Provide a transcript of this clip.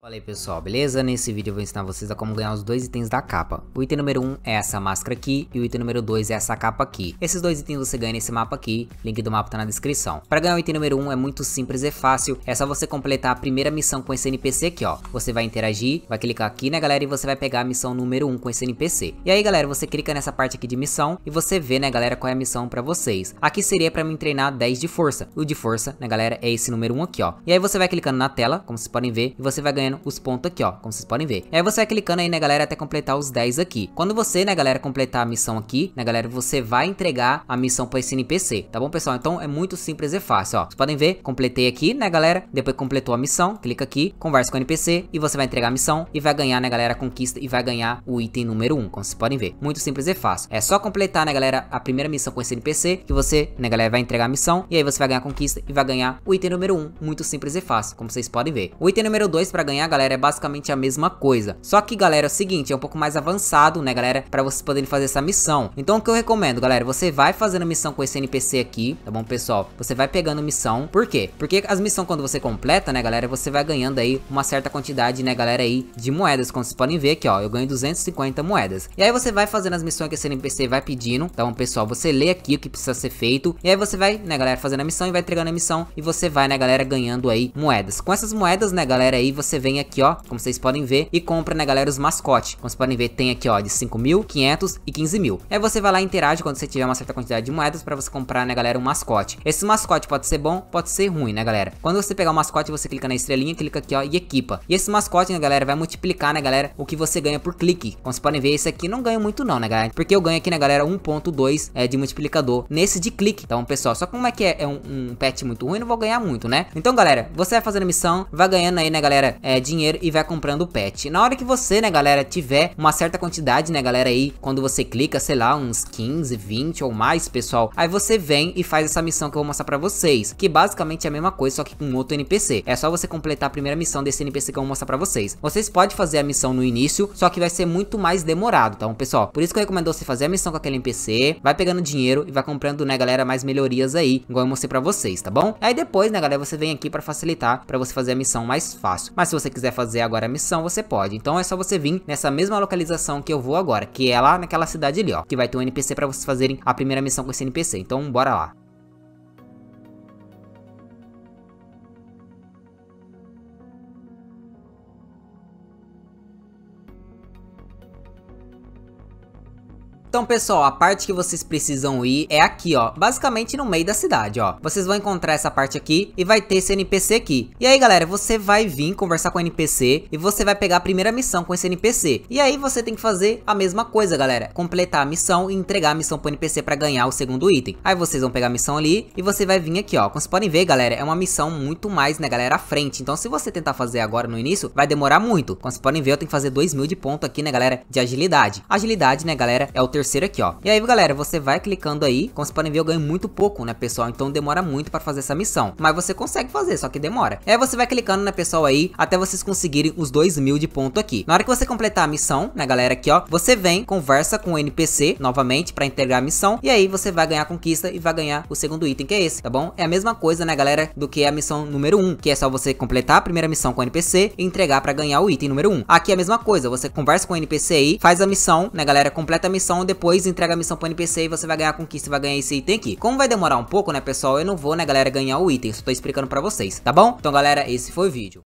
Fala aí pessoal, beleza? Nesse vídeo eu vou ensinar vocês a como ganhar os dois itens da capa. O item número 1 um é essa máscara aqui e o item número 2 é essa capa aqui. Esses dois itens você ganha nesse mapa aqui, link do mapa tá na descrição. Para ganhar o item número 1 um, é muito simples e é fácil, é só você completar a primeira missão com esse NPC aqui ó. Você vai interagir, vai clicar aqui né galera e você vai pegar a missão número 1 um com esse NPC. E aí galera, você clica nessa parte aqui de missão e você vê né galera qual é a missão para vocês. Aqui seria para mim treinar 10 de força. O de força né galera é esse número 1 um aqui ó. E aí você vai clicando na tela, como vocês podem ver, e você vai ganhando vendo os pontos aqui, ó, como vocês podem ver. E aí você vai clicando aí, né, galera, até completar os 10 aqui. Quando você, né, galera, completar a missão aqui, né, galera, você vai entregar a missão para esse NPC, tá bom, pessoal? Então é muito simples e é fácil, ó. Vocês podem ver, completei aqui, né, galera? Depois completou a missão, clica aqui, conversa com o NPC e você vai entregar a missão e vai ganhar, né, galera, a conquista e vai ganhar o item número 1, como vocês podem ver. Muito simples e é fácil. É só completar, né, galera, a primeira missão com esse NPC que você, né, galera, vai entregar a missão e aí você vai ganhar a conquista e vai ganhar o item número 1. Muito simples e é fácil, como vocês podem ver. O item número 2 para ganhar ganhar, galera, é basicamente a mesma coisa. Só que, galera, é o seguinte, é um pouco mais avançado, né, galera, para vocês poderem fazer essa missão. Então, o que eu recomendo, galera, você vai fazendo a missão com esse NPC aqui, tá bom, pessoal? Você vai pegando missão, por quê? Porque as missões, quando você completa, né, galera, você vai ganhando aí uma certa quantidade, né, galera, aí de moedas, como vocês podem ver aqui, ó, eu ganho 250 moedas. E aí você vai fazendo as missões que esse NPC vai pedindo, tá bom, pessoal? Você lê aqui o que precisa ser feito, e aí você vai, né, galera, fazendo a missão e vai entregando a missão, e você vai, né, galera, ganhando aí moedas. Com essas moedas, né, galera, aí você vem vem aqui, ó, como vocês podem ver, e compra, né, galera, os mascotes. Como vocês podem ver, tem aqui, ó, de 5.500 mil, e 15.000. mil. Aí você vai lá e interage quando você tiver uma certa quantidade de moedas para você comprar, né, galera, um mascote. Esse mascote pode ser bom, pode ser ruim, né, galera? Quando você pegar o mascote, você clica na estrelinha, clica aqui, ó, e equipa. E esse mascote, né, galera, vai multiplicar, né, galera, o que você ganha por clique. Como vocês podem ver, esse aqui não ganha muito não, né, galera? Porque eu ganho aqui, né, galera, 1.2 é, de multiplicador nesse de clique. Então, pessoal, só como é que é, é um, um, pet muito ruim, não vou ganhar muito, né? Então, galera, você vai fazendo missão, vai ganhando aí, né, galera, é, dinheiro e vai comprando o pet. Na hora que você, né, galera, tiver uma certa quantidade, né, galera, aí, quando você clica, sei lá, uns 15, 20 ou mais, pessoal, aí você vem e faz essa missão que eu vou mostrar pra vocês, que basicamente é a mesma coisa, só que com outro NPC. É só você completar a primeira missão desse NPC que eu vou mostrar pra vocês. Vocês podem fazer a missão no início, só que vai ser muito mais demorado, tá bom, pessoal. Por isso que eu recomendo você fazer a missão com aquele NPC, vai pegando dinheiro e vai comprando, né, galera, mais melhorias aí, igual eu mostrei pra vocês, tá bom? Aí depois, né, galera, você vem aqui pra facilitar, pra você fazer a missão mais fácil. Mas se você você quiser fazer agora a missão, você pode. Então é só você vir nessa mesma localização que eu vou agora, que é lá naquela cidade ali, ó. Que vai ter um NPC para vocês fazerem a primeira missão com esse NPC. Então bora lá. Então pessoal, a parte que vocês precisam ir é aqui ó, basicamente no meio da cidade ó. Vocês vão encontrar essa parte aqui e vai ter esse NPC aqui. E aí galera, você vai vir conversar com o NPC e você vai pegar a primeira missão com esse NPC. E aí você tem que fazer a mesma coisa galera, completar a missão e entregar a missão pro NPC para ganhar o segundo item. Aí vocês vão pegar a missão ali e você vai vir aqui ó. Como vocês podem ver galera, é uma missão muito mais né galera à frente. Então se você tentar fazer agora no início, vai demorar muito. Como vocês podem ver eu tenho que fazer 2 mil de ponto aqui né galera, de agilidade. Agilidade né galera, é o terceira aqui, ó. E aí, galera, você vai clicando aí. Como vocês podem ver, eu ganho muito pouco, né, pessoal? Então demora muito pra fazer essa missão. Mas você consegue fazer, só que demora. E aí você vai clicando, né, pessoal, aí, até vocês conseguirem os 2 mil de ponto aqui. Na hora que você completar a missão, né, galera, aqui, ó, você vem, conversa com o NPC, novamente, pra integrar a missão. E aí você vai ganhar a conquista e vai ganhar o segundo item, que é esse, tá bom? É a mesma coisa, né, galera, do que a missão número 1, um, que é só você completar a primeira missão com o NPC e entregar pra ganhar o item número 1. Um. Aqui é a mesma coisa, você conversa com o NPC aí, faz a missão, né, galera, completa a missão depois, entrega a missão pro NPC e você vai ganhar a conquista e vai ganhar esse item aqui. Como vai demorar um pouco, né, pessoal, eu não vou, né, galera, ganhar o item. Só tô explicando pra vocês, tá bom? Então, galera, esse foi o vídeo.